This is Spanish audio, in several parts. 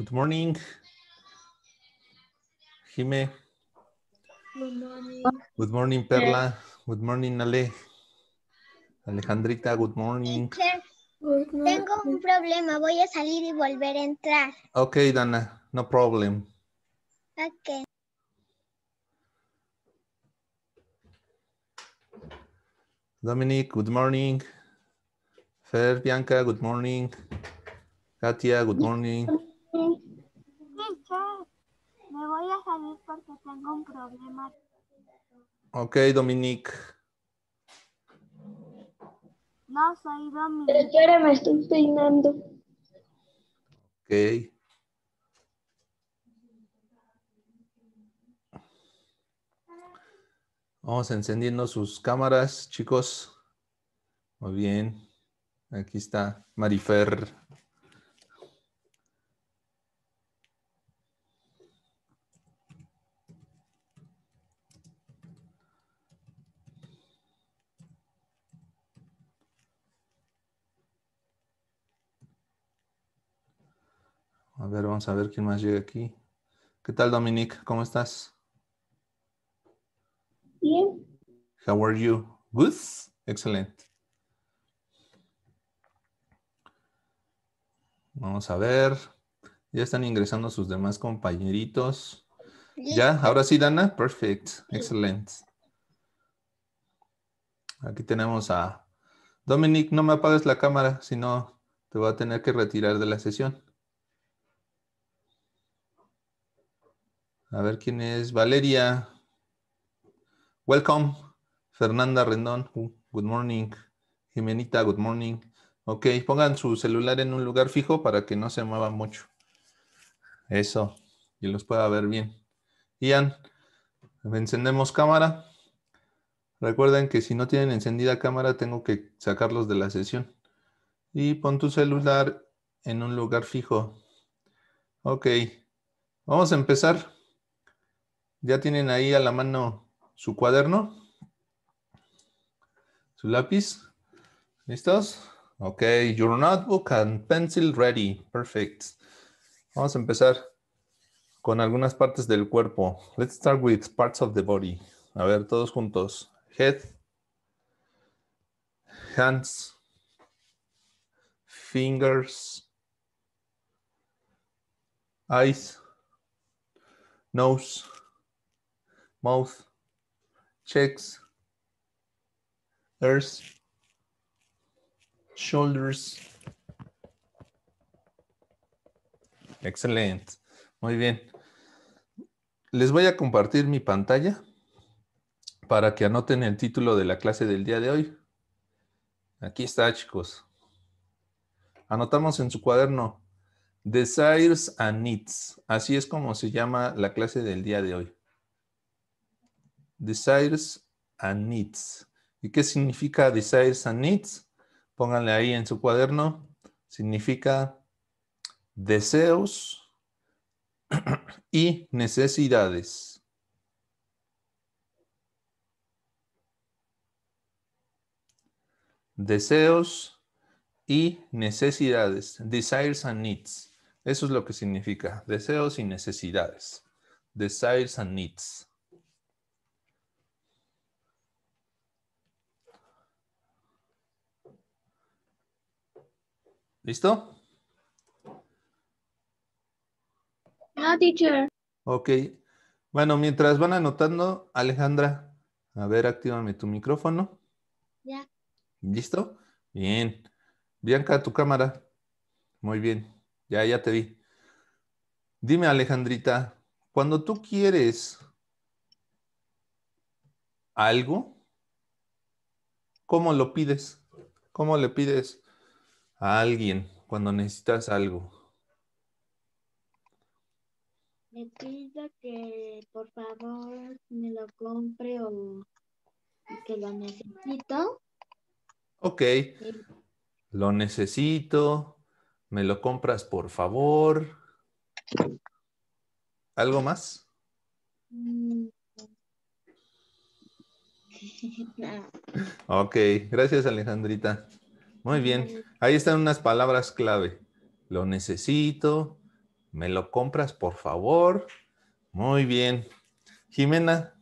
Good morning. Jime. Good morning. Good morning, Perla. Good morning, Ale. Alejandrita, good morning. Tengo un problema, voy a salir y volver a entrar. Okay, Dana, no problem. Okay. Dominic, good morning. Fer, Bianca, good morning. Katia, good morning. me voy a salir porque tengo un problema. Ok, Dominique. No, soy Dominique. Pero me estoy peinando. Ok. Vamos encendiendo sus cámaras, chicos. Muy bien. Aquí está Marifer. ver, vamos a ver quién más llega aquí. ¿Qué tal, Dominique? ¿Cómo estás? Bien. How are you? Excelente. Vamos a ver. Ya están ingresando sus demás compañeritos. ¿Ya? ¿Ahora sí, Dana? Perfect. Excelente. Aquí tenemos a Dominique. No me apagues la cámara, si no te voy a tener que retirar de la sesión. A ver quién es. Valeria. Welcome. Fernanda Rendón. Uh, good morning. Jimenita, good morning. Ok, pongan su celular en un lugar fijo para que no se mueva mucho. Eso. Y los pueda ver bien. Ian, encendemos cámara. Recuerden que si no tienen encendida cámara, tengo que sacarlos de la sesión. Y pon tu celular en un lugar fijo. Ok. Vamos a empezar. ¿Ya tienen ahí a la mano su cuaderno? ¿Su lápiz? ¿Listos? Ok, your notebook and pencil ready. Perfect. Vamos a empezar con algunas partes del cuerpo. Let's start with parts of the body. A ver, todos juntos. Head, hands, fingers, eyes, nose, mouth, cheeks, ears, shoulders. Excelente. Muy bien. Les voy a compartir mi pantalla para que anoten el título de la clase del día de hoy. Aquí está, chicos. Anotamos en su cuaderno Desires and Needs. Así es como se llama la clase del día de hoy desires and needs. ¿Y qué significa desires and needs? Pónganle ahí en su cuaderno. Significa deseos y necesidades. Deseos y necesidades. Desires and needs. Eso es lo que significa. Deseos y necesidades. Desires and needs. ¿Listo? No, teacher. Ok. Bueno, mientras van anotando, Alejandra, a ver, actívame tu micrófono. Ya. ¿Listo? Bien. Bianca, tu cámara. Muy bien. Ya, ya te vi. Dime, Alejandrita, cuando tú quieres algo, ¿cómo lo pides? ¿Cómo le pides? a alguien cuando necesitas algo? Me pido que por favor me lo compre o que lo necesito. Ok. Lo necesito. Me lo compras por favor. ¿Algo más? Mm. ok, gracias Alejandrita. Muy bien. Ahí están unas palabras clave. Lo necesito. ¿Me lo compras, por favor? Muy bien. Jimena,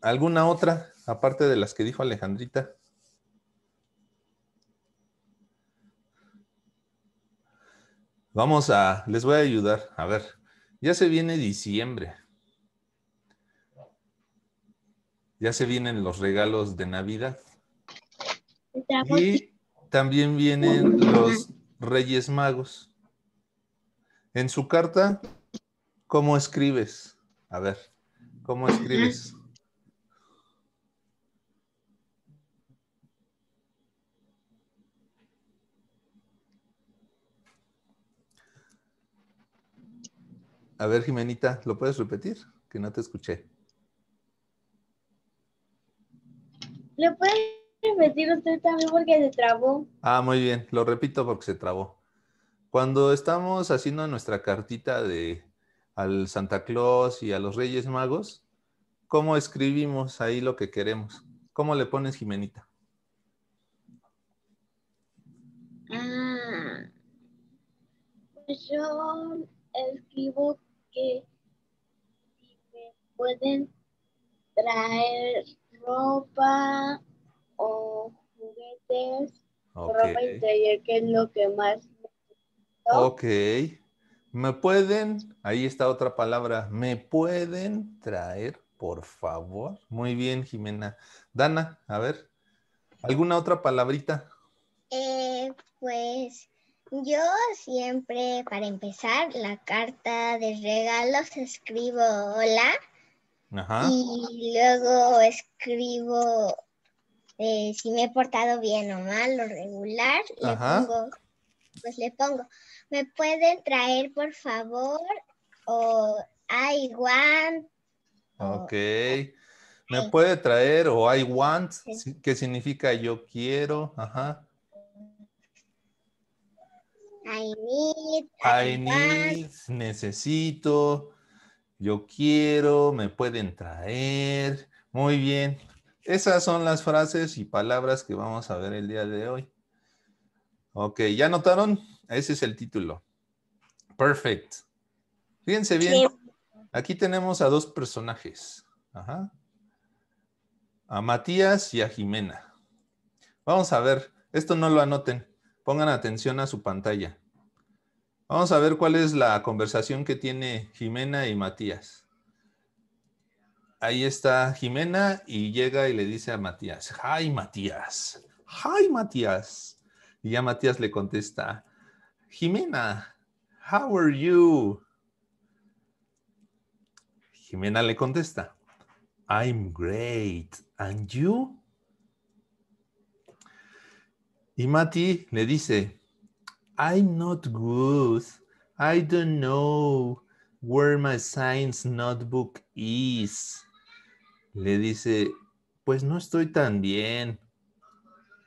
¿alguna otra aparte de las que dijo Alejandrita? Vamos a, les voy a ayudar. A ver, ya se viene diciembre. Ya se vienen los regalos de Navidad. Y también vienen los Reyes Magos. En su carta, ¿cómo escribes? A ver, ¿cómo escribes? A ver, Jimenita, ¿lo puedes repetir? Que no te escuché. ¿Lo puedes repetir usted también porque se trabó. Ah, muy bien, lo repito porque se trabó. Cuando estamos haciendo nuestra cartita de al Santa Claus y a los Reyes Magos, ¿cómo escribimos ahí lo que queremos? ¿Cómo le pones, Jimenita? Ah, pues yo escribo que si me pueden traer ropa, o juguetes, okay. ropa interior, que es lo que más me Ok. ¿Me pueden? Ahí está otra palabra. ¿Me pueden traer, por favor? Muy bien, Jimena. Dana, a ver, ¿alguna otra palabrita? Eh, pues yo siempre, para empezar, la carta de regalos escribo hola. Ajá. Y luego escribo eh, si me he portado bien o mal o regular, le pues le pongo, ¿me pueden traer por favor? O I want. Ok. ¿Me puede traer o I want? ¿Qué significa yo quiero? Ajá. I need. I, need. Necesito. Yo quiero. Me pueden traer. Muy bien. Esas son las frases y palabras que vamos a ver el día de hoy. Ok, ¿ya notaron? Ese es el título. Perfect. Fíjense bien. Aquí tenemos a dos personajes. Ajá. A Matías y a Jimena. Vamos a ver. Esto no lo anoten. Pongan atención a su pantalla. Vamos a ver cuál es la conversación que tiene Jimena y Matías ahí está Jimena y llega y le dice a Matías, Hi, Matías! Hi, Matías! Y ya Matías le contesta, Jimena, how are you? Jimena le contesta, I'm great, and you? Y Mati le dice, I'm not good. I don't know where my science notebook is le dice, pues no estoy tan bien.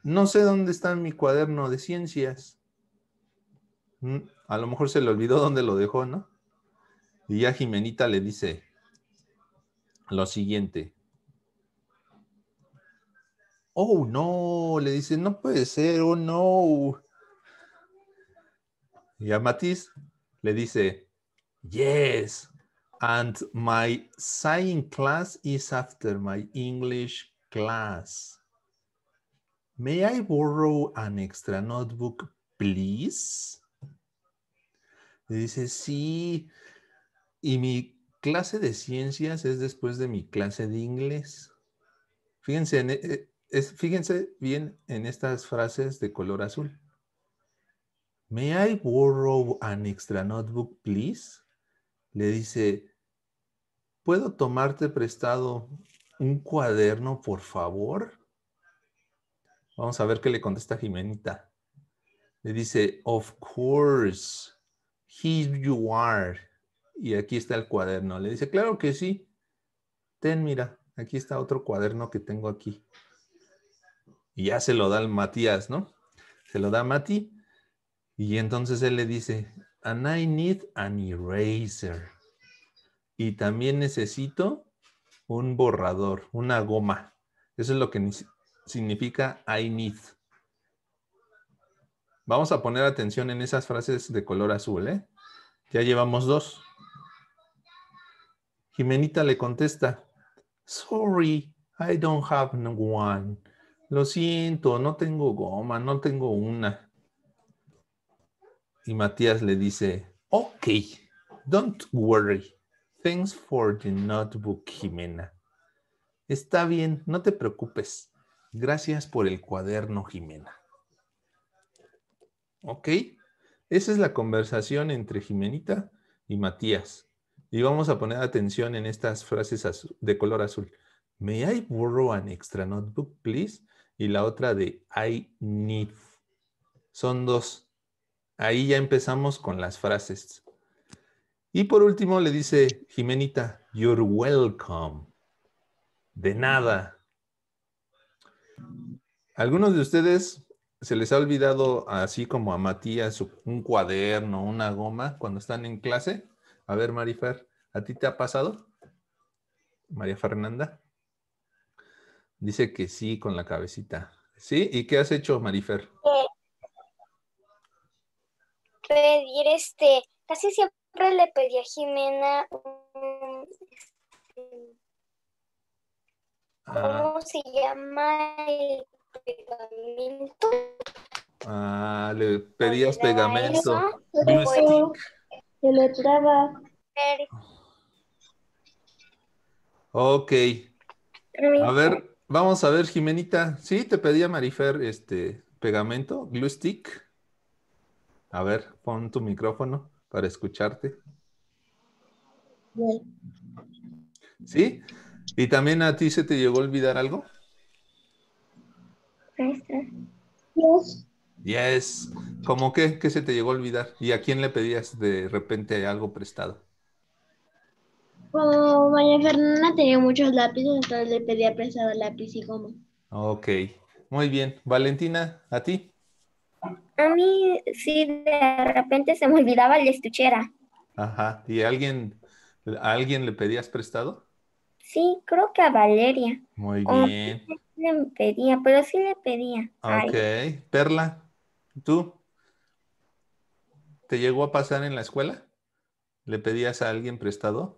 No sé dónde está mi cuaderno de ciencias. Mm, a lo mejor se le olvidó dónde lo dejó, ¿no? Y a Jimenita le dice lo siguiente. Oh, no, le dice, no puede ser, oh, no. Y a Matiz le dice, yes, And my science class is after my English class. May I borrow an extra notebook, please? Dice, sí. Y mi clase de ciencias es después de mi clase de inglés. Fíjense, eh, eh, fíjense bien en estas frases de color azul. May I borrow an extra notebook, please? le dice, ¿puedo tomarte prestado un cuaderno, por favor? Vamos a ver qué le contesta Jimenita. Le dice, of course, here you are. Y aquí está el cuaderno. Le dice, claro que sí. Ten, mira, aquí está otro cuaderno que tengo aquí. Y ya se lo da al Matías, ¿no? Se lo da Mati. Y entonces él le dice, And I need an eraser. Y también necesito un borrador, una goma. Eso es lo que significa I need. Vamos a poner atención en esas frases de color azul. ¿eh? Ya llevamos dos. Jimenita le contesta, sorry, I don't have one. Lo siento, no tengo goma, no tengo una. Y Matías le dice, ok, don't worry. Thanks for the notebook, Jimena. Está bien, no te preocupes. Gracias por el cuaderno, Jimena. ¿Ok? Esa es la conversación entre Jimenita y Matías. Y vamos a poner atención en estas frases de color azul. May I borrow an extra notebook, please? Y la otra de I need. Son dos. Ahí ya empezamos con las frases. Y por último le dice Jimenita, you're welcome. De nada. Algunos de ustedes se les ha olvidado, así como a Matías, un cuaderno, una goma cuando están en clase. A ver, Marifer, ¿a ti te ha pasado? María Fernanda. Dice que sí con la cabecita. ¿Sí? ¿Y qué has hecho, Marifer? Eh, pedir este, casi siempre le pedí a Jimena un este, ah. ¿Cómo se llama el pegamento? Ah, le pedías pegamento. Se lo traba. Ok. A ver, vamos a ver, Jimenita. Sí, te pedía Marifer este pegamento, glue stick. A ver, pon tu micrófono para escucharte. ¿Sí? ¿Y también a ti se te llegó a olvidar algo? Yes. Yes. ¿Cómo que? ¿Qué se te llegó a olvidar? ¿Y a quién le pedías de repente algo prestado? Como María Fernanda tenía muchos lápices, entonces le pedía prestado lápiz y goma. Ok. Muy bien. Valentina, ¿a ti? A mí sí, de repente se me olvidaba la estuchera. Ajá. ¿Y alguien, a alguien le pedías prestado? Sí, creo que a Valeria. Muy bien. le pedía, pero sí le pedía. Ok. Perla, ¿tú? ¿Te llegó a pasar en la escuela? ¿Le pedías a alguien prestado?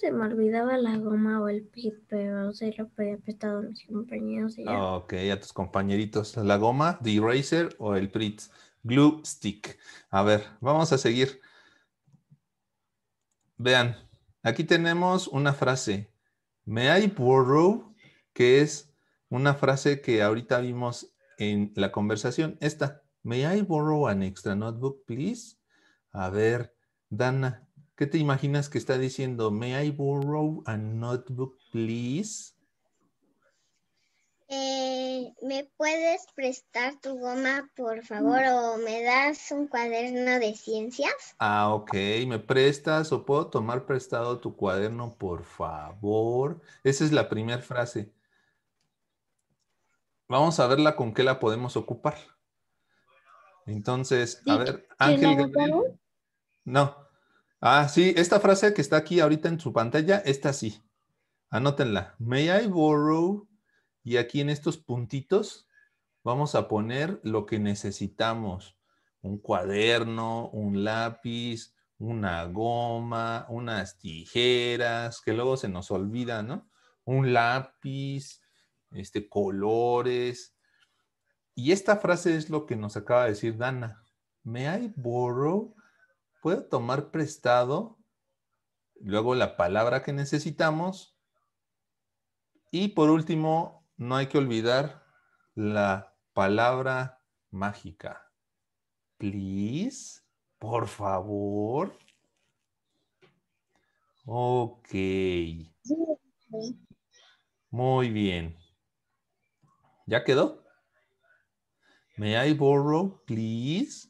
se me olvidaba la goma o el pit, pero se lo había prestado a mis compañeros. Y ya. Ah, ok, a tus compañeritos. La goma, The Eraser o el PRIT. Glue Stick. A ver, vamos a seguir. Vean, aquí tenemos una frase. May I borrow? Que es una frase que ahorita vimos en la conversación. Esta. May I borrow an extra notebook, please? A ver, Dana, ¿Qué te imaginas que está diciendo? ¿May I borrow a notebook, please? Eh, ¿Me puedes prestar tu goma, por favor? Mm. ¿O me das un cuaderno de ciencias? Ah, ok. ¿Me prestas o puedo tomar prestado tu cuaderno, por favor? Esa es la primera frase. Vamos a verla con qué la podemos ocupar. Entonces, a ver, Ángel Gabriel. No, Ah, sí, esta frase que está aquí ahorita en su pantalla, esta así. Anótenla. May I borrow? Y aquí en estos puntitos vamos a poner lo que necesitamos. Un cuaderno, un lápiz, una goma, unas tijeras, que luego se nos olvida, ¿no? Un lápiz, este, colores. Y esta frase es lo que nos acaba de decir Dana. May I borrow? puedo tomar prestado luego la palabra que necesitamos y por último, no hay que olvidar la palabra mágica. Please, por favor. Ok. Muy bien. ¿Ya quedó? May I borrow, please?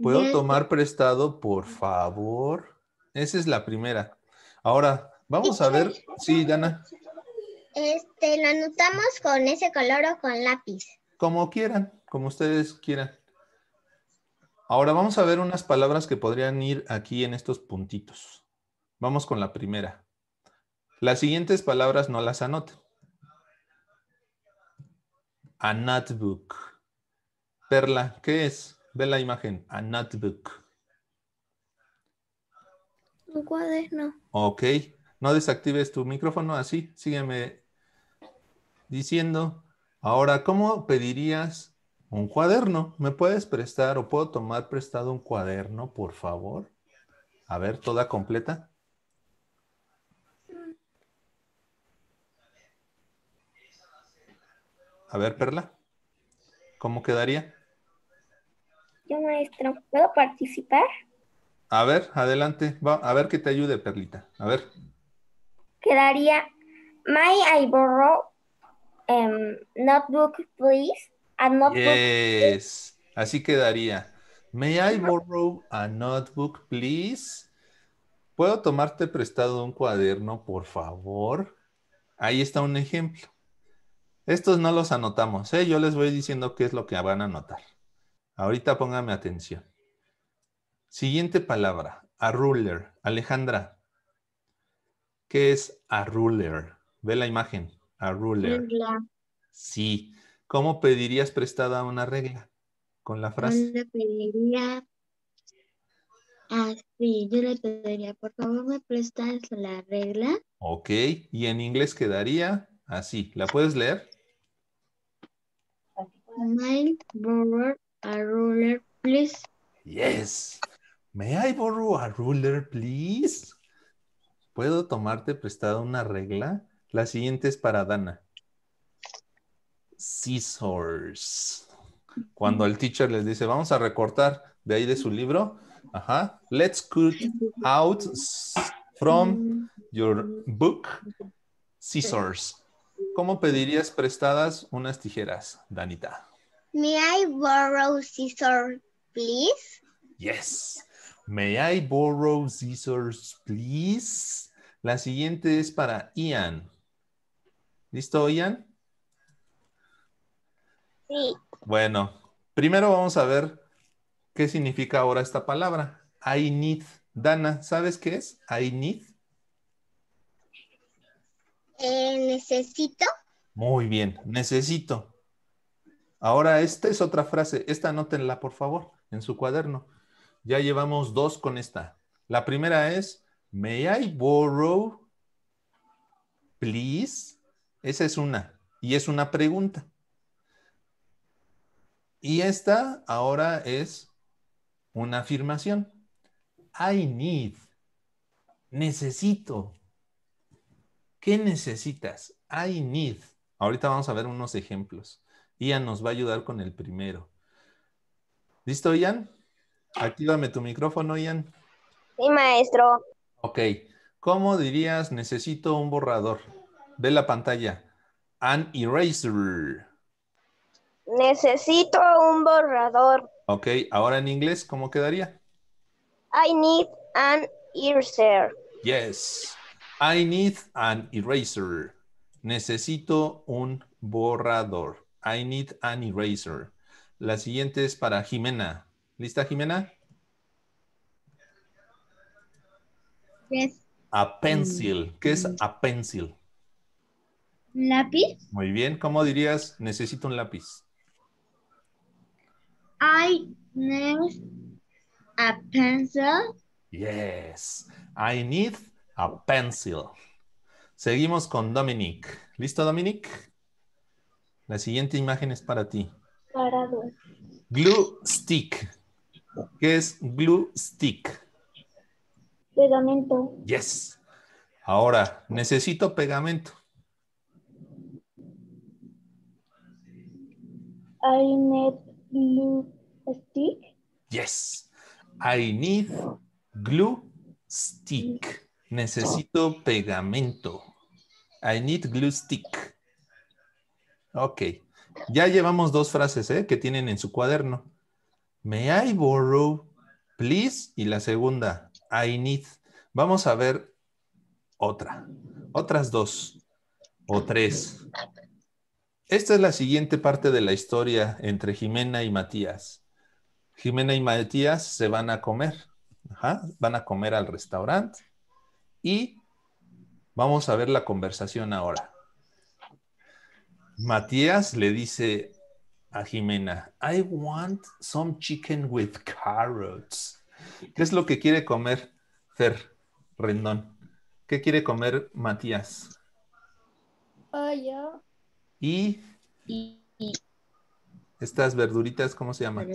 ¿Puedo tomar prestado, por favor? Esa es la primera. Ahora, vamos a ver. Sí, Dana. Este, ¿lo anotamos con ese color o con lápiz? Como quieran, como ustedes quieran. Ahora vamos a ver unas palabras que podrían ir aquí en estos puntitos. Vamos con la primera. Las siguientes palabras no las anoten. A notebook. Perla, ¿qué es? Ve la imagen. A notebook. Un cuaderno. Ok. No desactives tu micrófono así. Sígueme diciendo. Ahora, ¿cómo pedirías un cuaderno? ¿Me puedes prestar o puedo tomar prestado un cuaderno, por favor? A ver, toda completa. Mm. A ver, Perla. ¿Cómo quedaría? Yo, maestro, ¿puedo participar? A ver, adelante. a ver que te ayude, Perlita. A ver. Quedaría, may I borrow a em, notebook, please? A notebook, Así quedaría. May I borrow a notebook, please? ¿Puedo tomarte prestado un cuaderno, por favor? Ahí está un ejemplo. Estos no los anotamos, ¿eh? Yo les voy diciendo qué es lo que van a anotar. Ahorita póngame atención. Siguiente palabra, a ruler. Alejandra, ¿qué es a ruler? Ve la imagen, a ruler. Sí. ¿Cómo pedirías prestada una regla? Con la frase. Yo le pediría, así, yo le pediría, por favor, me prestas la regla. Ok, y en inglés quedaría así. ¿La puedes leer? a ruler, please? Yes. May I borrow a ruler, please? ¿Puedo tomarte prestada una regla? La siguiente es para Dana. Scissors. Cuando el teacher les dice, vamos a recortar de ahí de su libro. Ajá. Let's cut out from your book scissors. ¿Cómo pedirías prestadas unas tijeras, Danita? May I borrow scissors, please? Yes. May I borrow scissors, please? La siguiente es para Ian. ¿Listo, Ian? Sí. Bueno, primero vamos a ver qué significa ahora esta palabra. I need. Dana, ¿sabes qué es? I need. Eh, necesito. Muy bien, necesito. Ahora, esta es otra frase. Esta anótenla, por favor, en su cuaderno. Ya llevamos dos con esta. La primera es, may I borrow, please? Esa es una. Y es una pregunta. Y esta ahora es una afirmación. I need. Necesito. ¿Qué necesitas? I need. Ahorita vamos a ver unos ejemplos. Ian nos va a ayudar con el primero. ¿Listo, Ian? Actívame tu micrófono, Ian. Sí, maestro. Ok. ¿Cómo dirías necesito un borrador? Ve la pantalla. An eraser. Necesito un borrador. Ok, ahora en inglés, ¿cómo quedaría? I need an eraser. Yes. I need an eraser. Necesito un borrador. I need an eraser. La siguiente es para Jimena. ¿Lista, Jimena? Yes. A pencil. ¿Qué es a pencil? lápiz. Muy bien. ¿Cómo dirías necesito un lápiz? I need a pencil. Yes. I need a pencil. Seguimos con Dominic. ¿Listo, Dominic? La siguiente imagen es para ti. Para dos. Glue stick. ¿Qué es glue stick? Pegamento. Yes. Ahora, necesito pegamento. I need glue stick. Yes. I need glue stick. Necesito pegamento. I need glue stick. Ok. Ya llevamos dos frases ¿eh? que tienen en su cuaderno. May I borrow, please? Y la segunda, I need. Vamos a ver otra. Otras dos o tres. Esta es la siguiente parte de la historia entre Jimena y Matías. Jimena y Matías se van a comer. van a comer al restaurante. Y vamos a ver la conversación ahora. Matías le dice a Jimena, I want some chicken with carrots. ¿Qué es lo que quiere comer Fer Rendón? ¿Qué quiere comer Matías? Pollo. Y, y, estas verduritas, ¿cómo se llaman?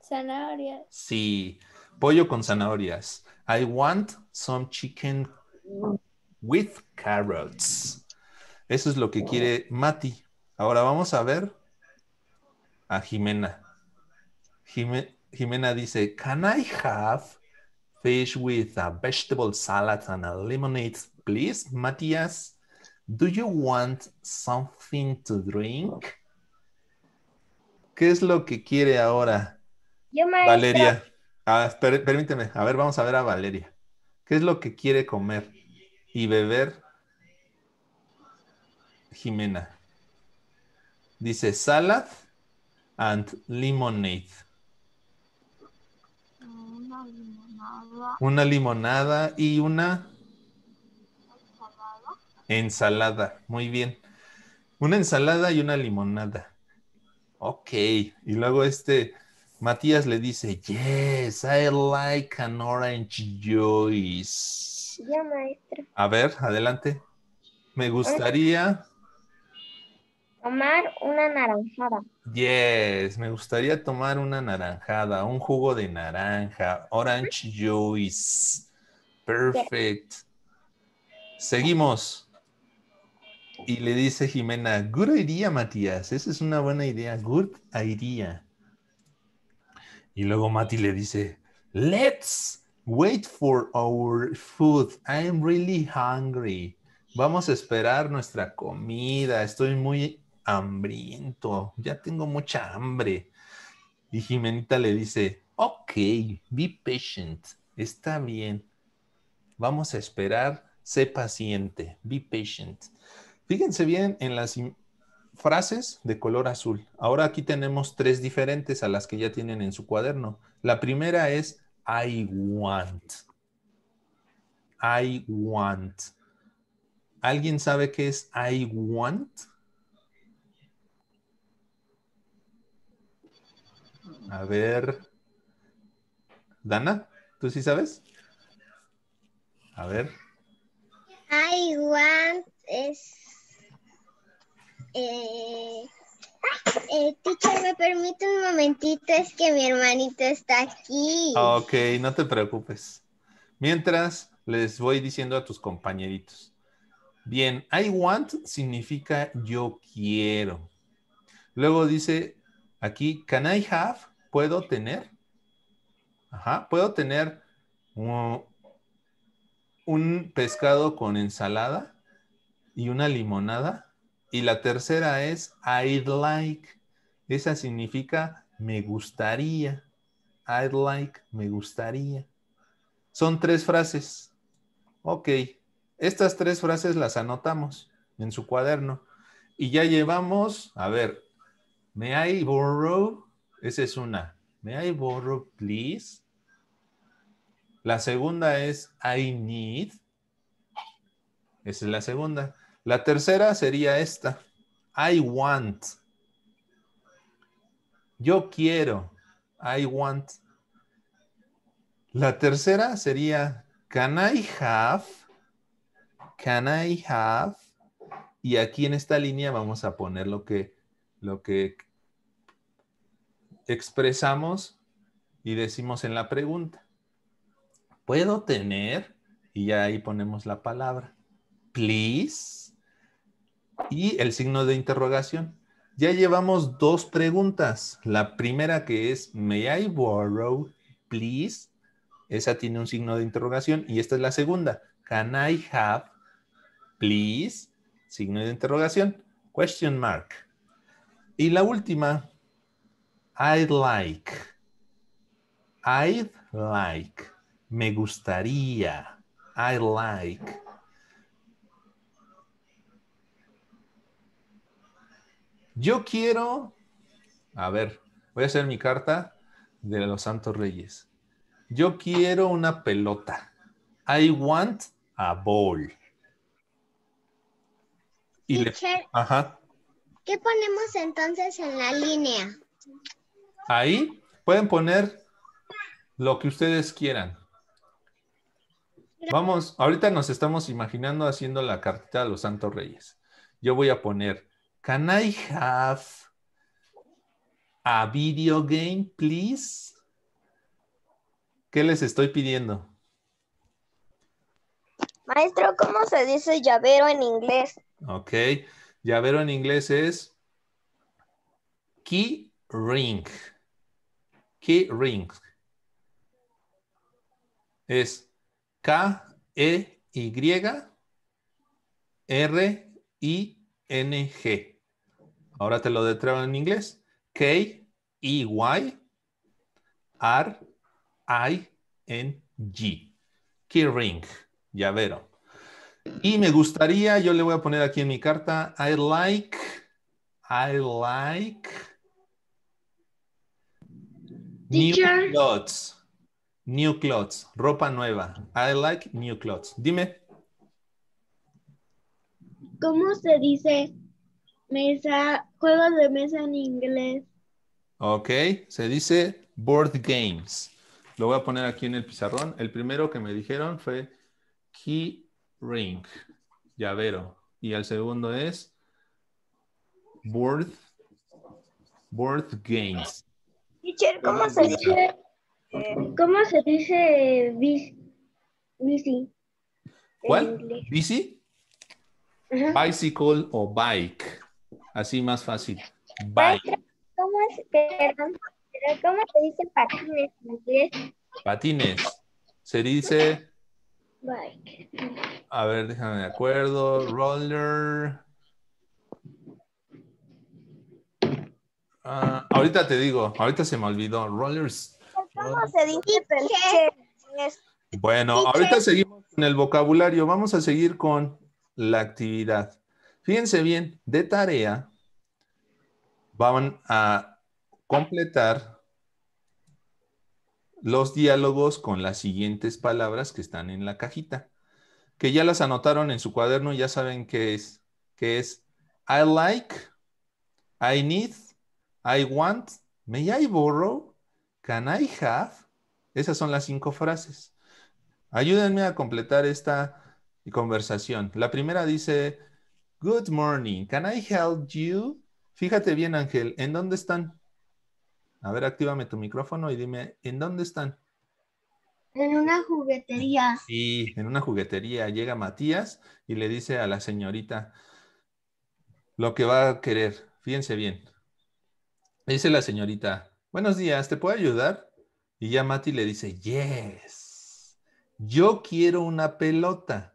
Zanahorias. Sí, pollo con zanahorias. I want some chicken mm. with carrots. Eso es lo que quiere Mati. Ahora vamos a ver a Jimena. Jimena dice, Can I have fish with a vegetable salad and a lemonade, please, Matías? Do you want something to drink? ¿Qué es lo que quiere ahora Valeria? permíteme, a ver, vamos a ver a Valeria. ¿Qué es lo que quiere comer y beber Jimena? Dice salad and lemonade. Una limonada. y una ensalada. Muy bien. Una ensalada y una limonada. Ok. Y luego este Matías le dice, yes, I like an orange juice. maestro. A ver, adelante. Me gustaría Tomar una naranjada. Yes, me gustaría tomar una naranjada, un jugo de naranja, orange juice. Perfect. Seguimos. Y le dice Jimena, good idea, Matías. Esa es una buena idea. Good idea. Y luego Mati le dice, let's wait for our food. I'm really hungry. Vamos a esperar nuestra comida. Estoy muy hambriento, ya tengo mucha hambre. Y Jimenita le dice, ok, be patient, está bien, vamos a esperar, sé paciente, be patient. Fíjense bien en las frases de color azul. Ahora aquí tenemos tres diferentes a las que ya tienen en su cuaderno. La primera es I want. I want. ¿Alguien sabe qué es I want? A ver. Dana, ¿tú sí sabes? A ver. I want es eh, eh, teacher, me permite un momentito, es que mi hermanito está aquí. Ok, no te preocupes. Mientras les voy diciendo a tus compañeritos. Bien, I want significa yo quiero. Luego dice aquí, can I have? puedo tener, ajá, puedo tener un pescado con ensalada y una limonada. Y la tercera es I'd like. Esa significa me gustaría. I'd like, me gustaría. Son tres frases. Ok, estas tres frases las anotamos en su cuaderno. Y ya llevamos, a ver, me I borrow esa es una. ¿Me I borrow, please? La segunda es I need. Esa es la segunda. La tercera sería esta. I want. Yo quiero. I want. La tercera sería Can I have? Can I have? Y aquí en esta línea vamos a poner lo que, lo que expresamos y decimos en la pregunta, ¿puedo tener? Y ya ahí ponemos la palabra, please, y el signo de interrogación. Ya llevamos dos preguntas. La primera que es, ¿may I borrow, please? Esa tiene un signo de interrogación. Y esta es la segunda, ¿can I have, please? Signo de interrogación, question mark. Y la última, I'd like. I'd like. Me gustaría. I'd like. Yo quiero. A ver, voy a hacer mi carta de los Santos Reyes. Yo quiero una pelota. I want a ball. Y ¿Qué ponemos entonces en la línea? Ahí pueden poner lo que ustedes quieran. Vamos, ahorita nos estamos imaginando haciendo la cartita de los Santos Reyes. Yo voy a poner, can I have a video game, please? ¿Qué les estoy pidiendo? Maestro, ¿cómo se dice llavero en inglés? Ok, llavero en inglés es key ring key ring. Es K-E-Y-R-I-N-G. Ahora te lo detraigo en inglés. K-E-Y-R-I-N-G. Key ring, llavero. Y me gustaría, yo le voy a poner aquí en mi carta, I like, I like New clothes. New clothes. Ropa nueva. I like new clothes. Dime. ¿Cómo se dice mesa, juegos de mesa en inglés? Ok, se dice board games. Lo voy a poner aquí en el pizarrón. El primero que me dijeron fue key ring, llavero. Y el segundo es board, board games. Eh, ¿cómo se dice, ¿cómo se dice bici? ¿Cuál? ¿Bici? Bicycle o bike. Así más fácil. Bike. ¿Cómo es? perdón, ¿cómo se dice patines Patines. Se dice... Bike. A ver, déjame de acuerdo. Roller. Ah, ahorita te digo, ahorita se me olvidó. Rollers. ¿Cómo se Bueno, ahorita seguimos con el vocabulario. Vamos a seguir con la actividad. Fíjense bien, de tarea van a completar los diálogos con las siguientes palabras que están en la cajita, que ya las anotaron en su cuaderno, ya saben qué es, que es I like, I need, I want, may I borrow, can I have. Esas son las cinco frases. Ayúdenme a completar esta conversación. La primera dice, Good morning, can I help you? Fíjate bien, Ángel, ¿en dónde están? A ver, actívame tu micrófono y dime, ¿en dónde están? En una juguetería. Sí, en una juguetería llega Matías y le dice a la señorita lo que va a querer. Fíjense bien dice la señorita, buenos días, ¿te puedo ayudar? Y ya Mati le dice, yes, yo quiero una pelota.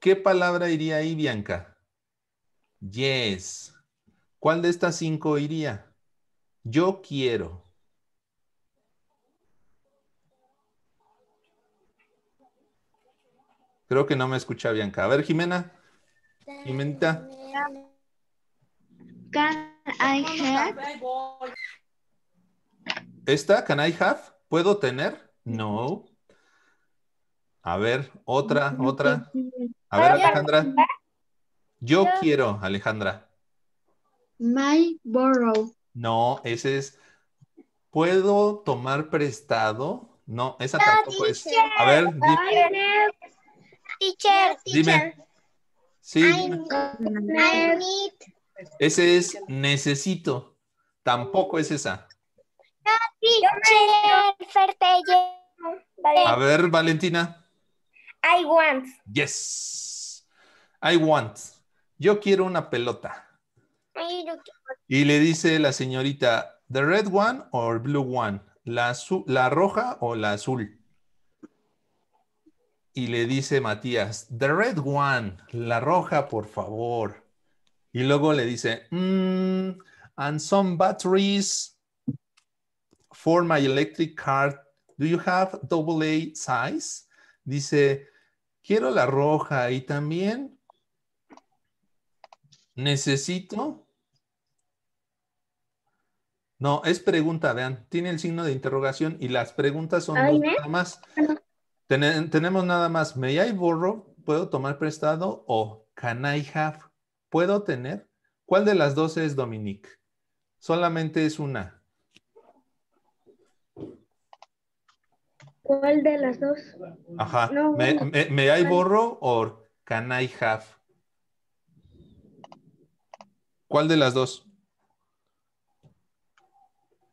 ¿Qué palabra iría ahí, Bianca? Yes. ¿Cuál de estas cinco iría? Yo quiero. Creo que no me escucha Bianca. A ver, Jimena. Jimena I have? ¿Esta? ¿Can I have? ¿Puedo tener? No. A ver, otra, otra. A ver, Alejandra. Yo quiero, Alejandra. My borrow. No, ese es. ¿Puedo tomar prestado? No, esa tampoco es. A ver, dime. Teacher, teacher. Sí. I ese es necesito. Tampoco es esa. A ver, Valentina. I want. Yes. I want. Yo quiero una pelota. Y le dice la señorita, the red one or blue one, la, la roja o la azul. Y le dice Matías, the red one, la roja, por favor. Y luego le dice, mm, and some batteries for my electric car. Do you have double A size? Dice, quiero la roja ahí también necesito. No, es pregunta, vean, tiene el signo de interrogación y las preguntas son nada más. tenemos nada más, ¿may I borrow? ¿Puedo tomar prestado? O ¿can I have? puedo tener? ¿Cuál de las dos es Dominique? Solamente es una. ¿Cuál de las dos? Ajá. me, hay borro o can I have? ¿Cuál de las dos?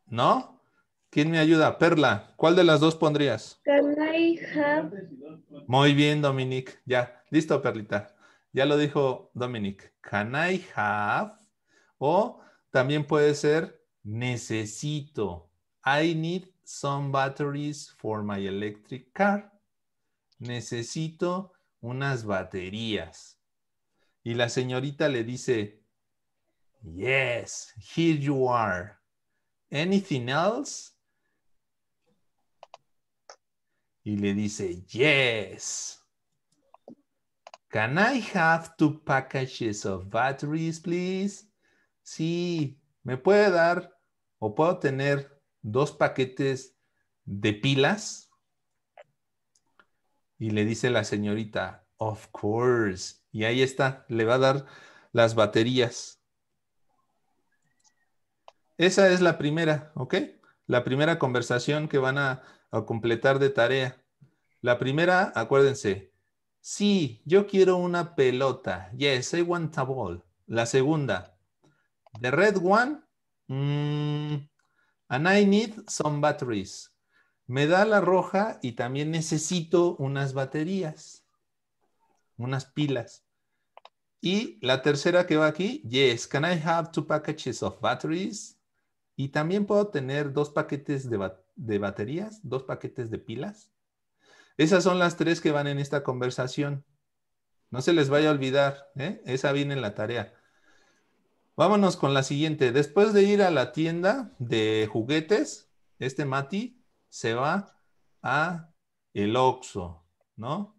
¿No? ¿Quién me ayuda? Perla, ¿cuál de las dos pondrías? Can I have? Muy bien, Dominique. Ya, listo, Perlita. Ya lo dijo Dominic, can I have? O también puede ser necesito. I need some batteries for my electric car. Necesito unas baterías. Y la señorita le dice, yes, here you are. Anything else? Y le dice, yes. Can I have two packages of batteries, please? Sí, me puede dar o puedo tener dos paquetes de pilas. Y le dice la señorita, of course. Y ahí está, le va a dar las baterías. Esa es la primera, ¿ok? La primera conversación que van a, a completar de tarea. La primera, acuérdense, Sí, yo quiero una pelota. Yes, I want a ball. La segunda. The red one. Mm, and I need some batteries. Me da la roja y también necesito unas baterías. Unas pilas. Y la tercera que va aquí. Yes, can I have two packages of batteries? Y también puedo tener dos paquetes de baterías, dos paquetes de pilas. Esas son las tres que van en esta conversación. No se les vaya a olvidar, ¿eh? esa viene en la tarea. Vámonos con la siguiente. Después de ir a la tienda de juguetes, este Mati se va a el Oxxo, ¿no?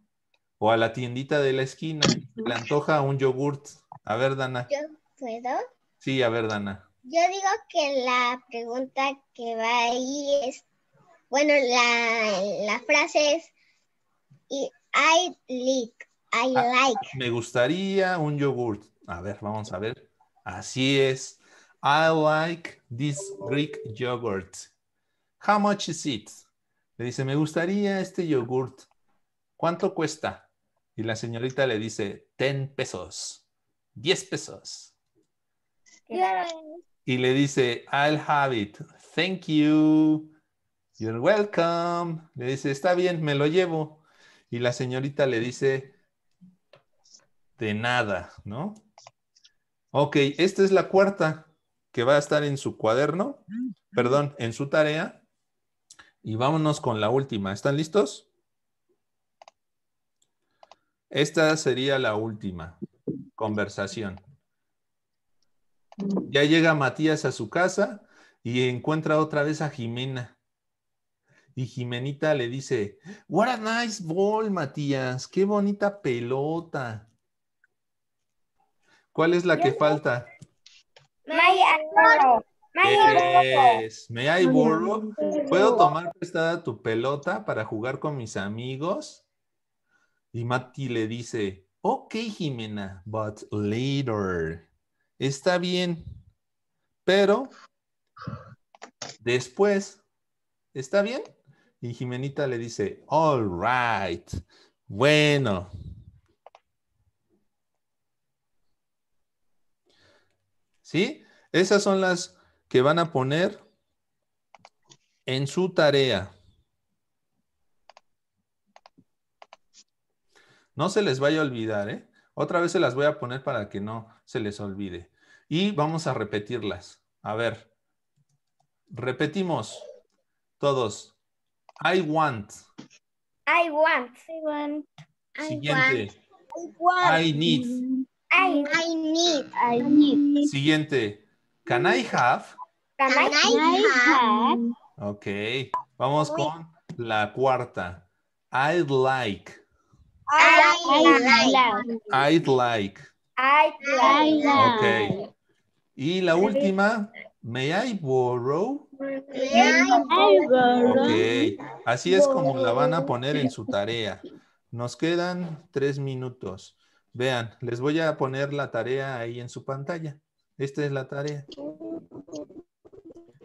O a la tiendita de la esquina. Le antoja un yogurt. A ver, Dana. ¿Yo puedo? Sí, a ver, Dana. Yo digo que la pregunta que va ahí es, bueno, la frase es, I like. I ah, like. me gustaría un yogurt. A ver, vamos a ver. Así es. I like this Greek yogurt. How much is it? Le dice, me gustaría este yogurt. ¿Cuánto cuesta? Y la señorita le dice, 10 pesos. 10 pesos. Y le dice, I'll have it. Thank you. You're welcome. Le dice, está bien, me lo llevo. Y la señorita le dice, de nada, ¿no? Ok, esta es la cuarta que va a estar en su cuaderno, perdón, en su tarea. Y vámonos con la última. ¿Están listos? Esta sería la última conversación. Ya llega Matías a su casa y encuentra otra vez a Jimena. Y Jimenita le dice, What a nice ball, Matías, qué bonita pelota. ¿Cuál es la que falta? I es? May I borrow? ¿Puedo tomar prestada tu pelota para jugar con mis amigos? Y Mati le dice, ok, Jimena, but later. Está bien, pero después. ¿Está bien? Y Jimenita le dice, all right, bueno. ¿Sí? Esas son las que van a poner en su tarea. No se les vaya a olvidar, ¿eh? Otra vez se las voy a poner para que no se les olvide. Y vamos a repetirlas. A ver, repetimos todos. I want. I want. I want. Siguiente. I, want. I need. I, need. Siguiente. Can I have? Can, I, have? Ok. Vamos con la cuarta. I'd like. I'd like. I'd like. Ok. Y la última. May I borrow? May I borrow? Así es como la van a poner en su tarea. Nos quedan tres minutos. Vean, les voy a poner la tarea ahí en su pantalla. Esta es la tarea.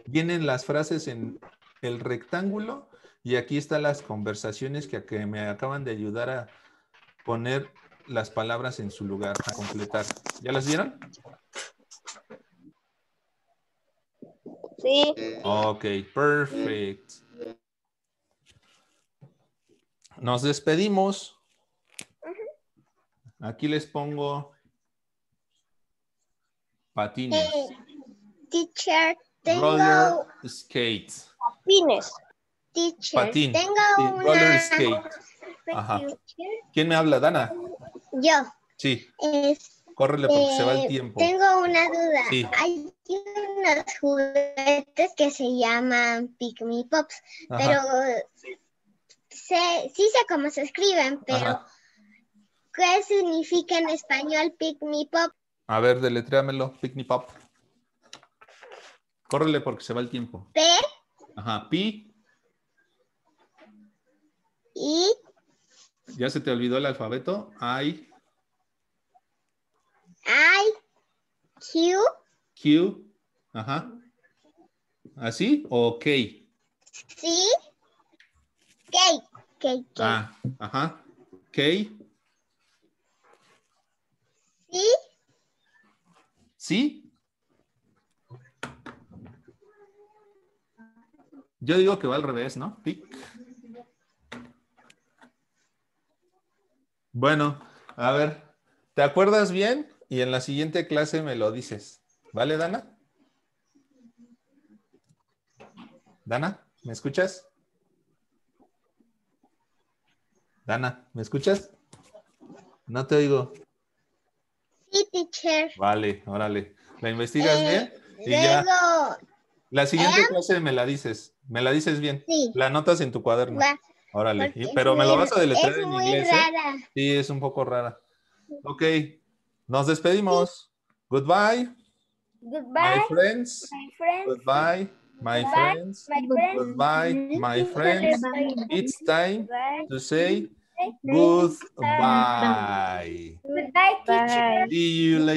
Vienen las frases en el rectángulo y aquí están las conversaciones que, me acaban de ayudar a poner las palabras en su lugar, a completar. ¿Ya las vieron? Sí. Ok, perfect nos despedimos. Aquí les pongo patines. Eh, teacher, tengo roller skates. Patines. Teacher, tengo un una... roller skate. Ajá. ¿Quién me habla, Dana? Yo. Sí. Es, este, Córrele porque se va el tiempo. Tengo una duda. Sí. Hay unos juguetes que se llaman Pick Me Pops, pero sí sé cómo se escriben, pero ¿qué significa en español me pop? A ver, deletréamelo, picnic pop. Córrele porque se va el tiempo. P. Ajá, pi. I. ¿Ya se te olvidó el alfabeto? I. I. Q. Q. Ajá. ¿Así o K? Sí. K. K. Ah, ajá. K. Sí. ¿Sí? Yo digo que va al revés, ¿no? Bueno, a ver, ¿te acuerdas bien? Y en la siguiente clase me lo dices. ¿Vale, Dana? Dana, ¿me escuchas? Dana, ¿me escuchas? No te oigo. Sí, teacher. Vale, órale. ¿La investigas eh, bien? Y ya. La siguiente ¿eh? clase me la dices. Me la dices bien. Sí. La anotas en tu cuaderno. Órale. Pero me lo vas a deletrear en inglés. ¿eh? Sí, es un poco rara. Ok. Nos despedimos. Goodbye. Goodbye. My friends. Goodbye. My friends. Goodbye, my friends. It's time to say Goodbye. Goodbye, teacher. See you later.